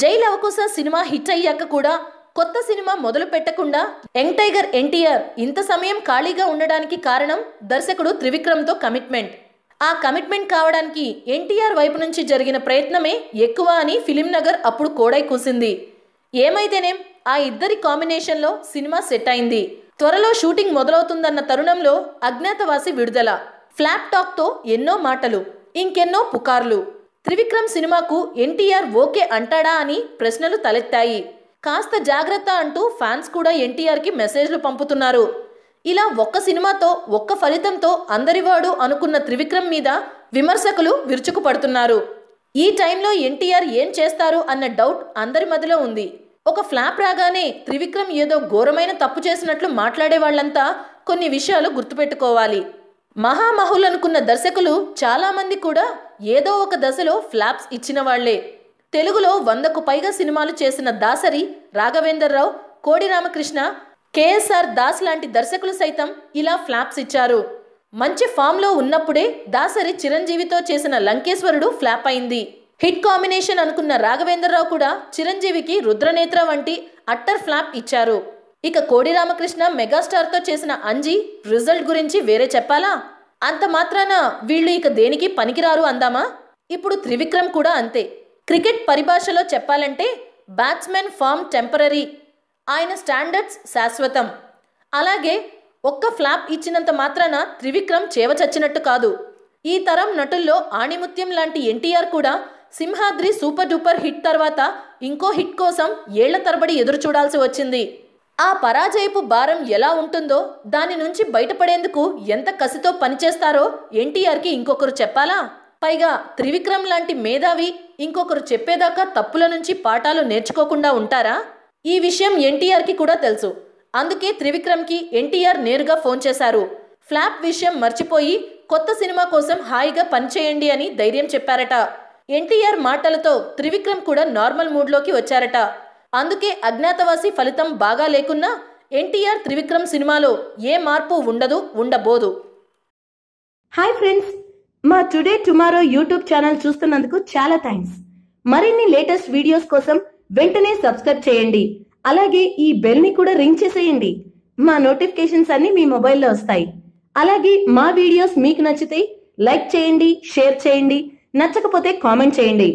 jail అవకోశ cinema hit అయ్యాక కూడా కొత్త సినిమా మొదలు పెట్టకుండా యంగ్ టైగర్ ఎన్టీఆర్ ఇంత సమయం ఖాళీగా ఉండడానికి కారణం దర్శకుడు త్రివిక్రమ్తో కమిట్మెంట్ ఆ కమిట్మెంట్ కావడానికి ఎన్టీఆర్ వైపు నుంచి జరిగిన ప్రయత్నమే ఎక్కువ అని ఫిలిం నగర్ అప్పుడు కోడై కూసింది ఏమైతేనేం ఆ ఇద్దరి కాంబినేషన్లో సినిమా సెట్ అయింది త్వరలో షూటింగ్ మొదలవుతుందన్న తరుణంలో అజ్ఞాతవాసి విడుదల ఫ్లాప్ టాక్తో ఎన్నో మాటలు ఇంకెన్నో పుకార్లు త్రివిక్రమ్ సినిమాకు ఎన్టీఆర్ ఓకే అంటాడా అని ప్రశ్నలు తలెత్తాయి కాస్త జాగ్రత్త అంటూ ఫ్యాన్స్ కూడా ఎన్టీఆర్కి మెసేజ్లు పంపుతున్నారు ఇలా ఒక్క సినిమాతో ఒక్క ఫలితంతో అందరివాడు అనుకున్న త్రివిక్రమ్ మీద విమర్శకులు విరుచుకుపడుతున్నారు ఈ టైంలో ఎన్టీఆర్ ఏం చేస్తారు అన్న డౌట్ అందరి మధ్యలో ఉంది ఒక ఫ్లాప్ రాగానే త్రివిక్రమ్ ఏదో ఘోరమైన తప్పు చేసినట్లు మాట్లాడే వాళ్ళంతా కొన్ని విషయాలు గుర్తుపెట్టుకోవాలి మహామహులనుకున్న దర్శకులు చాలామంది కూడా ఏదో ఒక దశలో ఫ్లాప్స్ ఇచ్చిన వాళ్లే తెలుగులో వందకు పైగా సినిమాలు చేసిన దాసరి రాఘవేందర్రావు కోడి రామకృష్ణ కేఎస్ఆర్ దాస్ లాంటి దర్శకులు సైతం ఇలా ఫ్లాప్స్ ఇచ్చారు మంచి ఫామ్లో ఉన్నప్పుడే దాసరి చిరంజీవితో చేసిన లంకేశ్వరుడు ఫ్లాప్ అయింది హిట్ కాంబినేషన్ అనుకున్న రాఘవేంద్రరావు కూడా చిరంజీవికి రుద్రనేత్ర వంటి అట్టర్ ఫ్లాప్ ఇచ్చారు ఇక కోడి రామకృష్ణ మెగాస్టార్తో చేసిన అంజీ రిజల్ట్ గురించి వేరే చెప్పాలా అంత మాత్రాన వీళ్ళు ఇక దేనికి పనికిరారు అందామా ఇప్పుడు త్రివిక్రమ్ కూడా అంతే క్రికెట్ పరిభాషలో చెప్పాలంటే బ్యాట్స్మెన్ ఫామ్ టెంపరీ ఆయన స్టాండర్డ్స్ శాశ్వతం అలాగే ఒక్క ఫ్లాప్ ఇచ్చినంత మాత్రాన త్రివిక్రమ్ చేవచచ్చినట్టు కాదు ఈ తరం నటుల్లో ఆణిముత్యం లాంటి ఎన్టీఆర్ కూడా సింహాద్రి సూపర్ డూపర్ హిట్ తర్వాత ఇంకో హిట్ కోసం ఏళ్ల తరబడి ఎదురుచూడాల్సి వచ్చింది ఆ పరాజయపు భారం ఎలా ఉంటుందో దాని నుంచి బయటపడేందుకు ఎంత కసితో పనిచేస్తారో ఎన్టీఆర్కి ఇంకొకరు చెప్పాలా పైగా త్రివిక్రమ్ లాంటి మేధావి ఇంకొకరు చెప్పేదాకా తప్పుల నుంచి పాఠాలు నేర్చుకోకుండా ఉంటారా ఈ విషయం ఎన్టీఆర్కి కూడా తెలుసు అందుకే త్రివిక్రమ్కి ఎన్టీఆర్ నేరుగా ఫోన్ చేశారు ఫ్లాప్ విషయం మర్చిపోయి కొత్త సినిమా కోసం హాయిగా పనిచేయండి అని ధైర్యం చెప్పారట ఎన్టీఆర్ మాటలతో త్రివిక్రమ్ కూడా నార్మల్ మూడ్లోకి వచ్చారట అందుకే అజ్ఞాతవాసి ఫలితం బాగా లేకున్నా ఎన్టీఆర్ త్రివిక్రమ్ సినిమాలో ఏ మార్పు ఉండదు ఉండబోదు హాయ్ ఫ్రెండ్స్ మా టుడే టుమారో యూట్యూబ్ ఛానల్ చూస్తున్నందుకు చాలా థ్యాంక్స్ మరిన్ని లేటెస్ట్ వీడియోస్ కోసం వెంటనే సబ్స్క్రైబ్ చేయండి అలాగే ఈ బెల్ ని కూడా రింగ్ చేసేయండి మా నోటిఫికేషన్స్ అన్ని మీ మొబైల్లో వస్తాయి అలాగే మా వీడియోస్ మీకు నచ్చితే లైక్ చేయండి షేర్ చేయండి నచ్చకపోతే కామెంట్ చేయండి